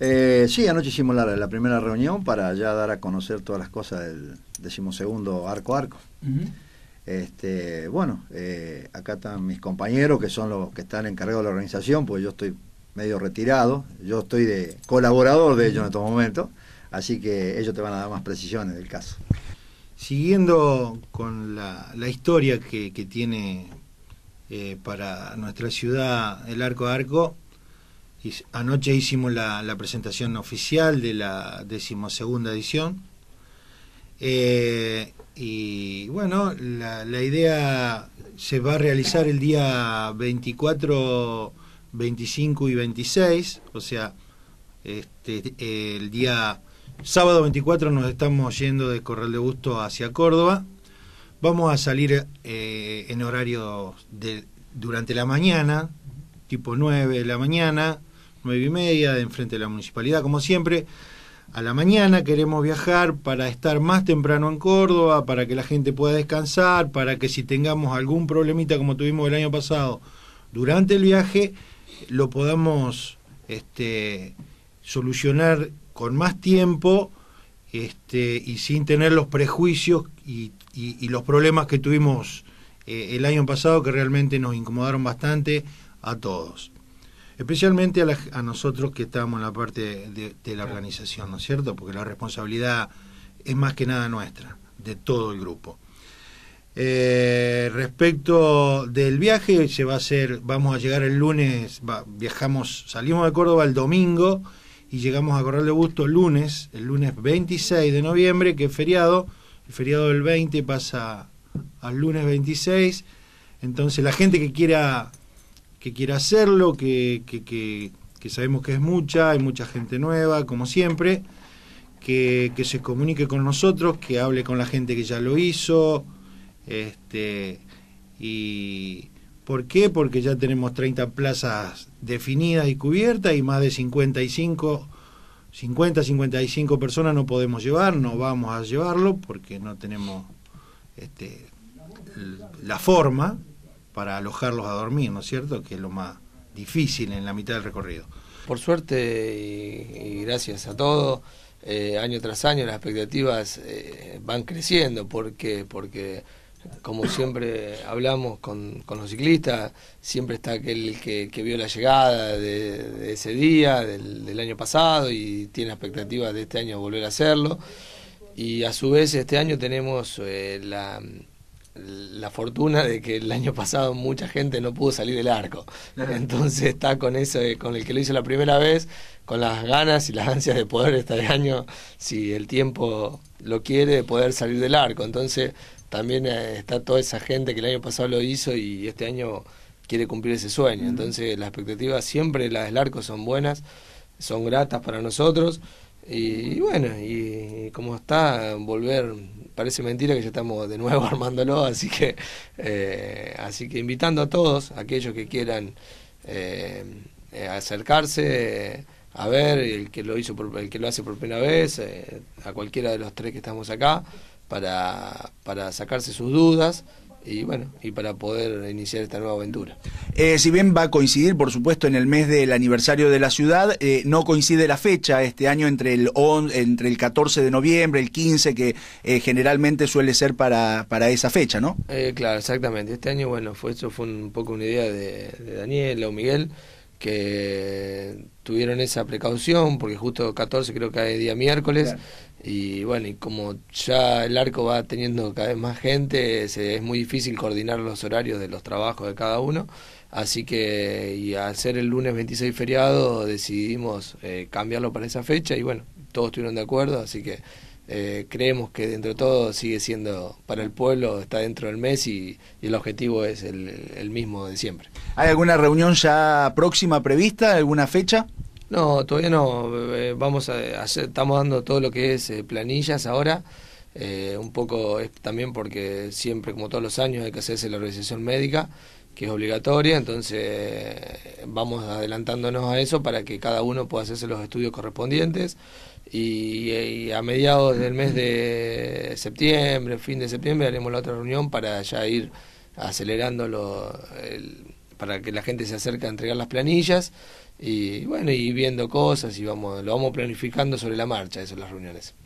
Eh, sí, anoche hicimos la, primera reunión para ya dar a conocer todas las cosas del decimosegundo arco arco. este, bueno, eh, acá están mis compañeros que son los que están encargados de la organización, porque yo estoy medio retirado, yo estoy de colaborador de ellos en estos momentos, así que ellos te van a dar más precisiones del caso. Siguiendo con la, historia que, tiene eh, para nuestra ciudad el arco arco, anoche hicimos la, presentación oficial de la decimosegunda edición. Eh, y bueno, la, idea se va a realizar el día 24, 25 y 26. O sea, este, el día sábado 24 nos estamos yendo de Corral de Gusto hacia Córdoba. Vamos a salir eh, en horario de, durante la mañana, tipo 9 de la mañana y media, de enfrente de la municipalidad, como siempre. A la mañana queremos viajar para estar más temprano en Córdoba, para que la gente pueda descansar, para que si tengamos algún problemita como tuvimos el año pasado durante el viaje, lo podamos este, solucionar con más tiempo este, y sin tener los prejuicios y, los problemas que tuvimos eh, el año pasado que realmente nos incomodaron bastante a todos especialmente a, nosotros que estamos en la parte de, la organización, ¿no es cierto? Porque la responsabilidad es más que nada nuestra, de todo el grupo. Eh, respecto del viaje, se va a hacer, vamos a llegar el lunes, viajamos, salimos de Córdoba el domingo y llegamos a Corral gusto el lunes, el lunes 26 de noviembre, que es feriado, el feriado del 20 pasa al lunes 26, entonces la gente que quiera que quiera hacerlo, que, que, que, sabemos que es mucha, hay mucha gente nueva, como siempre, que, se comunique con nosotros, que hable con la gente que ya lo hizo, este, y ¿por qué? Porque ya tenemos 30 plazas definidas y cubiertas y más de 55 50, 55 personas no podemos llevar, no vamos a llevarlo porque no tenemos este, la forma, para alojarlos a dormir, ¿no es cierto? Que es lo más difícil en la mitad del recorrido. Por suerte y, gracias a todos, eh, año tras año las expectativas eh, van creciendo. porque, Porque como siempre hablamos con, los ciclistas, siempre está aquel que, vio la llegada de, ese día, del, año pasado, y tiene expectativas de este año volver a hacerlo. Y a su vez este año tenemos eh, la la fortuna de que el año pasado mucha gente no pudo salir del arco. Entonces está con ese, con el que lo hizo la primera vez, con las ganas y las ansias de poder el año, si el tiempo lo quiere, de poder salir del arco. Entonces también eh, está toda esa gente que el año pasado lo hizo y este año quiere cumplir ese sueño. Entonces las expectativas siempre las del arco son buenas, son gratas para nosotros. Y, bueno, y, y como está, volver parece mentira que ya estamos de nuevo armándolo, así que, eh, así que invitando a todos, aquellos que quieran eh, eh, acercarse a ver, el que lo hizo el que lo hace por primera vez, a cualquiera de los tres que estamos acá, para, para sacarse sus dudas y bueno, y para poder iniciar esta nueva aventura. Eh, si bien va a coincidir, por supuesto, en el mes del aniversario de la ciudad, eh, no coincide la fecha este año entre el, entre el 14 de noviembre, el 15, que eh, generalmente suele ser para, esa fecha, ¿no? claro, exactamente. Este año, bueno, fue eso fue un poco una idea de Daniel o Miguel que tuvieron esa precaución, porque justo 14 creo que hay día miércoles, y bueno, y como ya el arco va teniendo cada vez más gente, es, muy difícil coordinar los horarios de los trabajos de cada uno, así que y al ser el lunes 26 feriado decidimos eh, cambiarlo para esa fecha y bueno, todos estuvieron de acuerdo, así que eh, creemos que dentro de todo sigue siendo para el pueblo, está dentro del mes y, el objetivo es el, mismo de siempre. ¿Hay alguna reunión ya próxima prevista, alguna fecha? No, todavía no. Eh, vamos a, hacer, estamos dando todo lo que es eh, planillas ahora. un poco también porque siempre, como todos los años, hay que hacerse la organización médica que es obligatoria, entonces vamos adelantándonos a eso para que cada uno pueda hacerse los estudios correspondientes y, a mediados del mes de septiembre, fin de septiembre, haremos la otra reunión para ya ir acelerando lo, para que la gente se acerque a entregar las planillas y bueno, y viendo cosas y vamos, lo vamos planificando sobre la marcha, eso las reuniones.